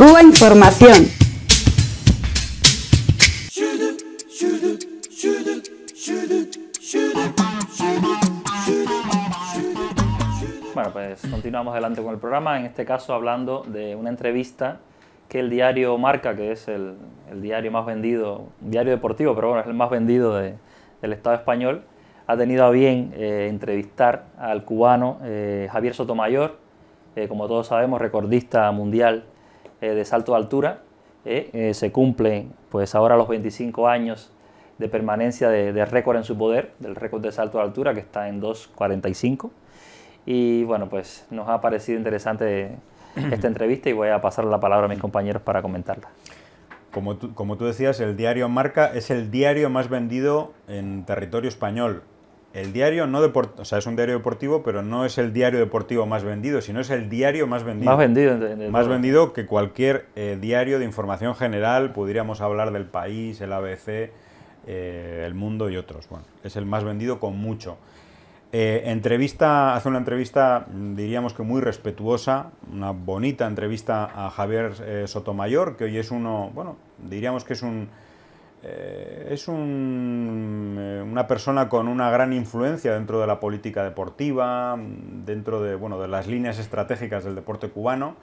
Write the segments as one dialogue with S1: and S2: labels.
S1: Cuba Información.
S2: Bueno, pues continuamos adelante con el programa, en este caso hablando de una entrevista que el diario Marca, que es el, diario más vendido, un diario deportivo, pero bueno, es el más vendido de, del Estado español, ha tenido a bien eh, entrevistar al cubano eh, Javier Sotomayor, eh, como todos sabemos, recordista mundial eh, de salto de altura. Eh, eh, se cumplen pues ahora los 25 años de permanencia de, récord en su poder, del récord de salto de altura que está en 2.45. Y bueno, pues nos ha parecido interesante esta entrevista y voy a pasar la palabra a mis compañeros para comentarla. Como como tú decías, el diario Marca es el diario más vendido en territorio español el diario no deportivo, o sea, es un diario deportivo, pero no es el diario deportivo más vendido, sino es el diario más vendido. Más vendido, Más vendido que cualquier eh, diario de información general, pudiéramos hablar del país, el ABC, eh, el mundo y otros. Bueno, es el más vendido con mucho. Eh, entrevista, hace una entrevista, diríamos que muy respetuosa, una bonita entrevista a Javier Sotomayor, que hoy es uno, bueno, diríamos que es un eh, es un, eh, una persona con una gran influencia dentro de la política deportiva, mm, dentro de, de las líneas estratégicas del deporte cubano,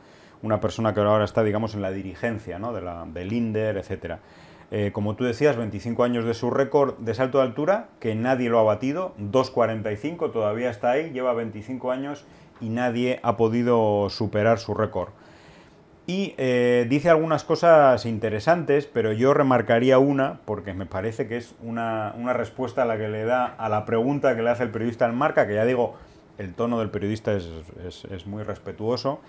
S2: una persona que ahora está, digamos, en la dirigencia ¿no? de la, del INDER, etcétera. Eh, como tú decías, 25 años de su récord de salto de altura, que nadie lo ha batido, 2.45, todavía está ahí, lleva 25 años y nadie ha podido superar su récord. Y eh, dice algunas cosas interesantes, pero yo remarcaría una, porque me parece que es una, respuesta a la que le da a la pregunta que le hace el periodista en marca, que ya digo, el tono del periodista es, muy respetuoso.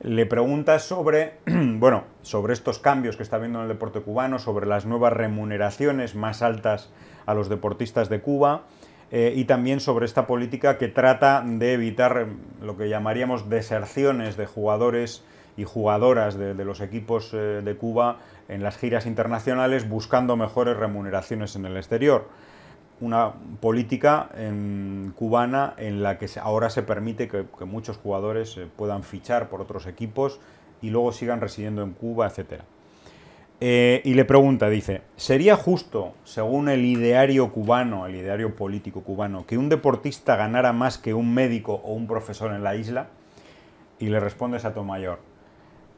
S2: Le pregunta sobre, bueno, sobre estos cambios que está viendo en el deporte cubano, sobre las nuevas remuneraciones más altas a los deportistas de Cuba. Eh, y también sobre esta política que trata de evitar em, lo que llamaríamos deserciones de jugadores y jugadoras de, los equipos eh, de Cuba en las giras internacionales buscando mejores remuneraciones en el exterior una política em, cubana en la que ahora se permite que, muchos jugadores eh, puedan fichar por otros equipos y luego sigan residiendo en Cuba, etc. Eh, y le pregunta, dice, ¿sería justo, según el ideario cubano, el ideario político cubano, que un deportista ganara más que un médico o un profesor en la isla? Y le responde Mayor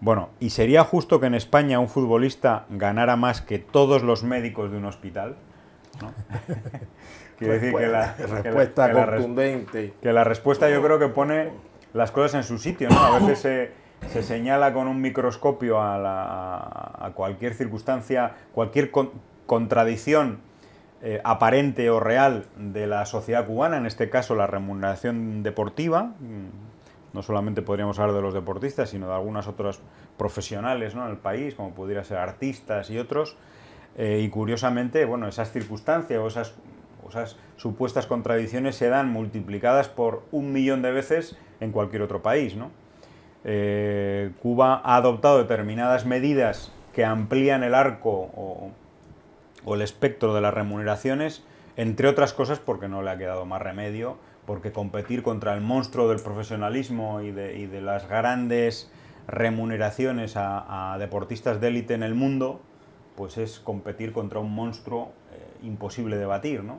S2: bueno, ¿y sería justo que en España un futbolista ganara más que todos los médicos de un hospital? Quiero decir que la respuesta contundente. Que la respuesta yo creo que pone las cosas en su sitio, ¿no? A veces se, señala con un microscopio a, cualquier circunstancia, cualquier contradicción eh, aparente o real de la sociedad cubana, en este caso la remuneración deportiva, mm, no solamente podríamos hablar de los deportistas, sino de algunas otras profesionales ¿no? en el país, como pudiera ser artistas y otros. Eh, y curiosamente, bueno, esas circunstancias o esas, supuestas contradicciones se dan multiplicadas por un millón de veces en cualquier otro país. Eh, Cuba ha adoptado determinadas medidas que amplían el arco o el espectro de las remuneraciones, entre otras cosas porque no le ha quedado más remedio porque competir contra el monstruo del profesionalismo y de, las grandes remuneraciones a, deportistas de élite en el mundo, pues es competir contra un monstruo eh, imposible de batir, ¿no?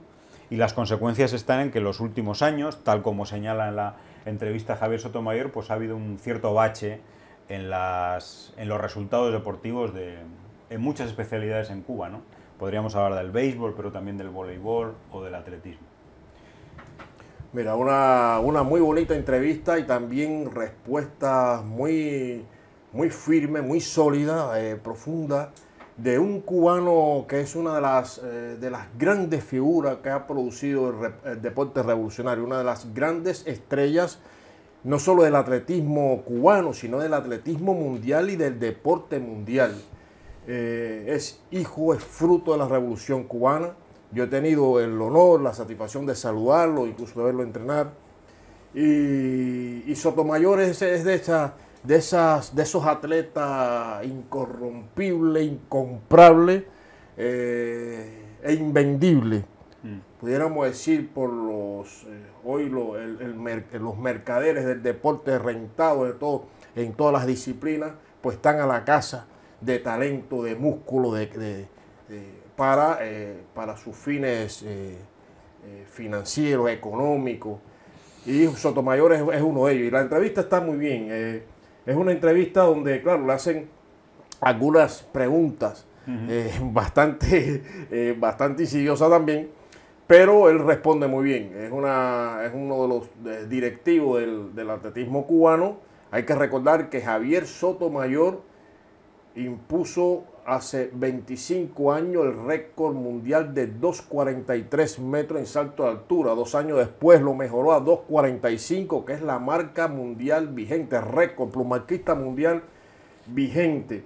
S2: Y las consecuencias están en que los últimos años, tal como señala en la entrevista Javier Sotomayor, pues ha habido un cierto bache en, los resultados deportivos de, en muchas especialidades en Cuba, ¿no? Podríamos hablar del béisbol, pero también del voleibol o del atletismo. Mira, una, muy
S1: bonita entrevista y también respuesta muy, muy firme, muy sólida, eh, profunda, de un cubano que es una de las, eh, de las grandes figuras que ha producido el, deporte revolucionario, una de las grandes estrellas, no solo del atletismo cubano, sino del atletismo mundial y del deporte mundial. Eh, es hijo, es fruto de la revolución cubana yo he tenido el honor, la satisfacción de saludarlo, incluso de verlo entrenar. Y, Sotomayor es, es de, de, esas, de esos atletas incorrompibles, incomprables eh, e invendibles. Mm. Pudiéramos decir por los, eh, hoy los mercaderes del deporte rentado de todo, en todas las disciplinas, pues están a la casa de talento, de músculo, de, eh, para, eh, para sus fines eh, financieros, económicos. Y Sotomayor es, es, uno de ellos. Y la entrevista está muy bien. es una entrevista donde, claro, le hacen algunas preguntas bastante, bastante insidiosa también. Pero él responde muy bien. Es, una, es uno de los directivos del, del atletismo cubano. Hay que recordar que Javier Sotomayor impuso hace 25 años el récord mundial de 2,43 metros en salto de altura. Dos años después lo mejoró a 2,45, que es la marca mundial vigente, récord plumarquista mundial vigente.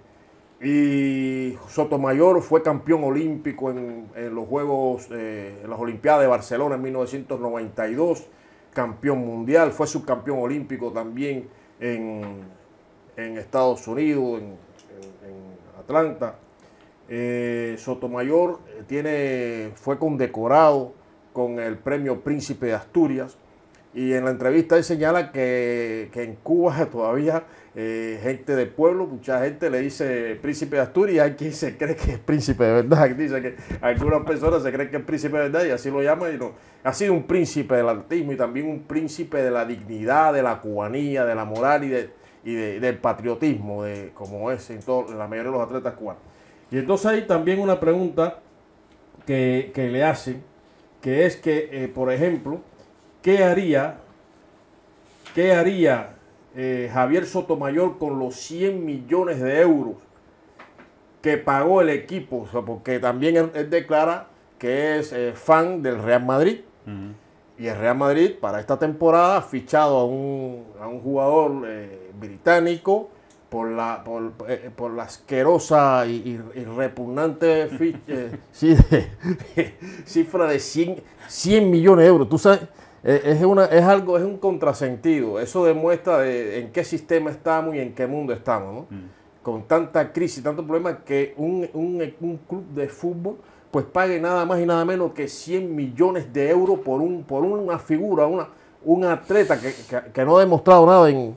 S1: Y Sotomayor fue campeón olímpico en, los Juegos, eh, en las Olimpiadas de Barcelona en 1992, campeón mundial, fue subcampeón olímpico también en, en Estados Unidos, en Atlanta. Eh, Sotomayor eh, tiene, fue condecorado con el premio Príncipe de Asturias. Y en la entrevista él señala que, en Cuba todavía eh, gente del pueblo, mucha gente le dice príncipe de Asturias, hay quien se cree que es príncipe de verdad, dice que algunas personas se creen que es príncipe de verdad y así lo llaman y no. Ha sido un príncipe del artismo y también un príncipe de la dignidad, de la cubanía, de la moral y de, y del patriotismo, de, como es en, todo, la mayoría de los atletas cubanos. Y entonces hay también una pregunta que, le hacen, que es que, eh, por ejemplo, ¿qué haría, qué haría eh, Javier Sotomayor con los 100 millones de euros que pagó el equipo? porque también él, declara que es eh, fan del Real Madrid. Y el Real Madrid para esta temporada ha fichado a un, a un jugador británico por la, por, eh, la asquerosa y, repugnante eh, cifra de 100, millones de euros. Tú sabes, eh, es, una, es algo, es un contrasentido. Eso demuestra en qué sistema estamos y en qué mundo estamos, mm. Con tanta crisis, tanto problema que un, un, club de fútbol pues pague nada más y nada menos que 100 millones de euros por, un, por una figura, una, un atleta que no ha demostrado nada en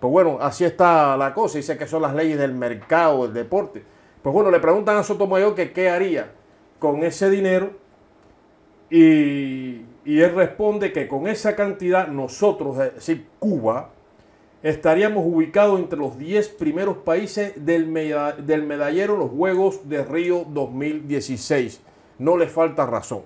S1: pues bueno, así está la cosa. Dice que son las leyes del mercado, del deporte. Pues bueno, le preguntan a Sotomayor que qué haría con ese dinero y, él responde que con esa cantidad nosotros, es decir, Cuba, estaríamos ubicados entre los 10 primeros países del, medallero del los Juegos de Río 2016. No le falta razón.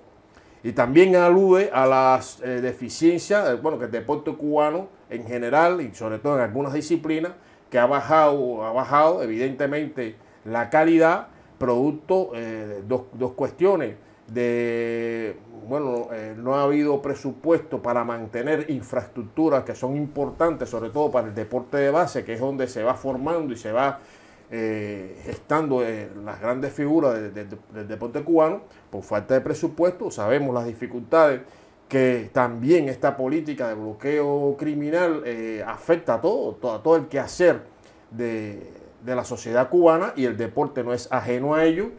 S1: Y también alude a las eh, deficiencias, eh, bueno, que el deporte cubano en general y sobre todo en algunas disciplinas, que ha bajado, ha bajado evidentemente la calidad, producto eh, de dos, cuestiones de, bueno, no ha habido presupuesto para mantener infraestructuras que son importantes, sobre todo para el deporte de base, que es donde se va formando y se va eh, estando las grandes figuras del, deporte cubano, por falta de presupuesto, sabemos las dificultades que también esta política de bloqueo criminal eh, afecta a todo, a todo el quehacer de, la sociedad cubana y el deporte no es ajeno a ello.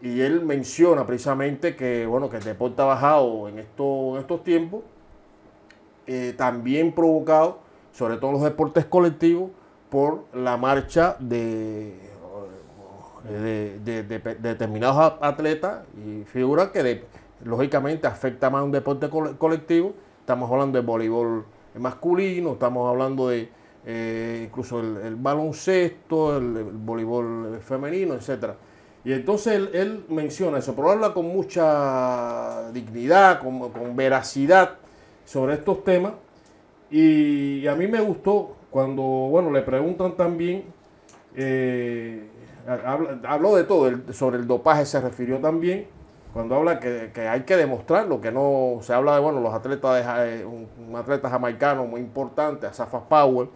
S1: Y él menciona precisamente que, bueno, que el deporte ha bajado en, estos tiempos, eh, también provocado, sobre todo los deportes colectivos, por la marcha de, de, determinados atletas y figuras que lógicamente afecta más a un deporte colectivo. Estamos hablando de voleibol masculino, estamos hablando de eh, incluso el, baloncesto, el, voleibol femenino, etcétera. Y entonces él, menciona eso, pero habla con mucha dignidad, con, veracidad sobre estos temas. Y, y a mí me gustó cuando, bueno, le preguntan también, eh, habló de todo, sobre el dopaje se refirió también, cuando habla que, hay que demostrarlo, que no se habla de, bueno, los atletas, eh, un, atleta jamaicano muy importante, Asafa Powell,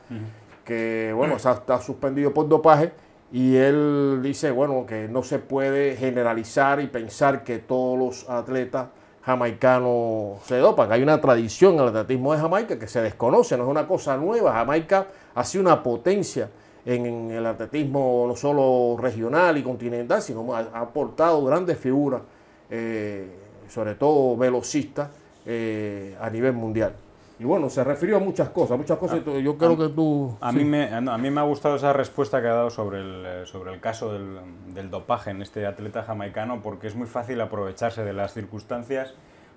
S1: que, bueno, está suspendido por dopaje, y él dice, bueno, que no se puede generalizar y pensar que todos los atletas jamaicano se dopa, hay una tradición en el atletismo de Jamaica que se desconoce, no es una cosa nueva. Jamaica ha sido una potencia en el atletismo no solo regional y continental, sino ha aportado grandes figuras, eh,
S2: sobre todo velocistas, eh, a nivel mundial. Y
S1: bueno, se refirió a muchas
S2: cosas, muchas cosas. Ah, yo creo que tú. A, mí me, ah, a mí me ha gustado esa respuesta que ha dado sobre el, eh, sobre el caso del, dopaje en este atleta jamaicano, porque es muy fácil aprovecharse de las circunstancias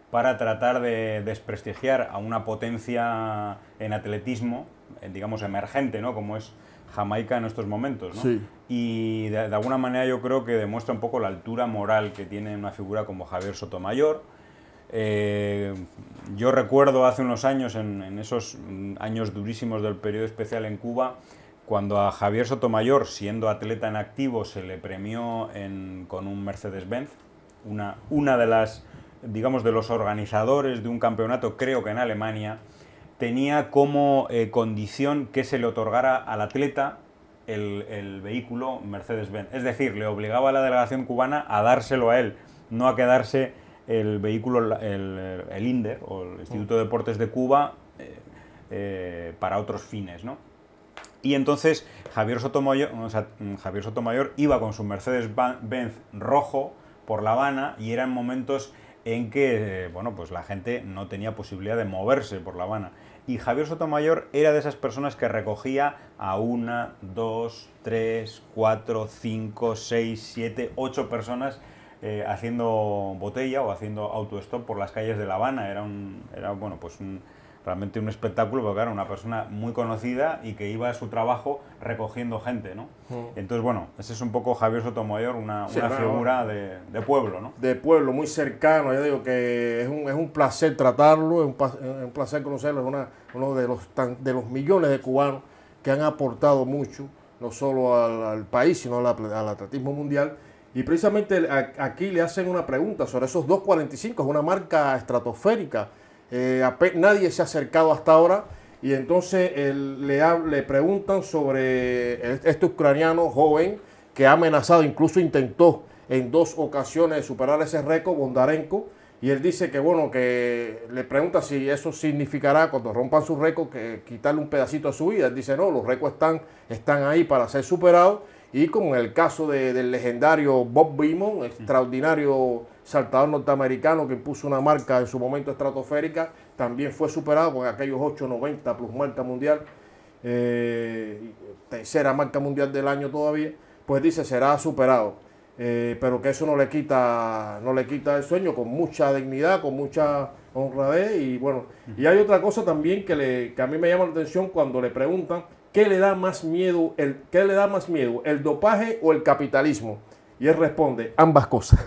S2: para tratar de desprestigiar a una potencia en atletismo, digamos emergente, ¿no? Como es Jamaica en estos momentos, Y de, de alguna manera yo creo que demuestra un poco la altura moral que tiene una figura como Javier Sotomayor eh, yo recuerdo hace unos años, en, esos años durísimos del periodo especial en Cuba, cuando a Javier Sotomayor, siendo atleta en activo, se le premió con un Mercedes-Benz, una, de las, digamos, de los organizadores de un campeonato, creo que en Alemania, tenía como eh, condición que se le otorgara al atleta el, el vehículo Mercedes-Benz. Es decir, le obligaba a la delegación cubana a dárselo a él, no a quedarse el vehículo, el, el INDER o el Instituto de Deportes de Cuba eh, eh, para otros fines, ¿no? Y entonces Javier Sotomayor, Javier Sotomayor iba con su Mercedes-Benz rojo por La Habana y eran momentos en que eh, bueno, pues la gente no tenía posibilidad de moverse por La Habana. Y Javier Sotomayor era de esas personas que recogía a una, dos, tres, cuatro, cinco, seis, siete, ocho personas eh, haciendo botella o haciendo auto-stop... por las calles de La Habana. Era, un, era bueno, pues un, realmente un espectáculo, porque era una persona muy conocida y que iba a su trabajo recogiendo gente, ¿no? Mm. Entonces, bueno, ese es un poco Javier Sotomayor, una, una figura de, pueblo, ¿no?
S1: De pueblo, muy cercano, yo digo que es un, placer tratarlo, es un, placer conocerlo, es uno de los, de los millones de cubanos que han aportado mucho, no solo al, país, sino al, al atletismo mundial, y precisamente aquí le hacen una pregunta sobre esos 245, es una marca estratosférica. Eh, nadie se ha acercado hasta ahora. Y entonces le, le preguntan sobre e-, este ucraniano joven que ha amenazado, incluso intentó en dos ocasiones superar ese récord, Bondarenko. Y él dice que, bueno, que le pregunta si eso significará cuando rompan su récord que quitarle un pedacito a su vida. Él dice, no, los récords están, están ahí para ser superados y como el caso del legendario Bob Beamon, extraordinario saltador norteamericano que puso una marca en su momento estratosférica, también fue superado con aquellos 8.90 plus marca mundial, eh, tercera marca mundial del año todavía, pues dice será superado. Eh, pero que eso no le quita no le quita el sueño con mucha dignidad con mucha honradez y bueno y hay otra cosa también que, le, que a mí me llama la atención cuando le preguntan ¿qué le da más miedo, el, qué le da más miedo, el dopaje o el capitalismo? Y él responde, ambas cosas.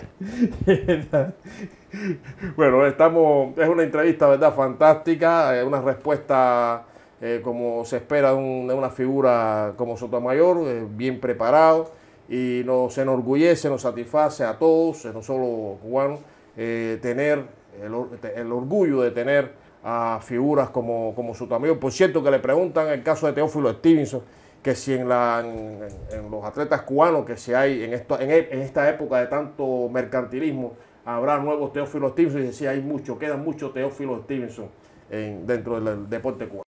S1: bueno, estamos, es una entrevista, ¿verdad? Fantástica, eh, una respuesta eh, como se espera de, una figura como Sotomayor, eh, bien preparado, y nos enorgullece, nos satisface a todos, no solo cubanos, tener el orgullo de tener a figuras como, como su amigo. Por cierto, que le preguntan el caso de Teófilo Stevenson, que si en, la, en, los atletas cubanos, que si hay en, esto, e, en, esta época de tanto mercantilismo, habrá nuevos Teófilo Stevenson. Y si hay mucho, quedan muchos Teófilo Stevenson dentro del deporte cubano.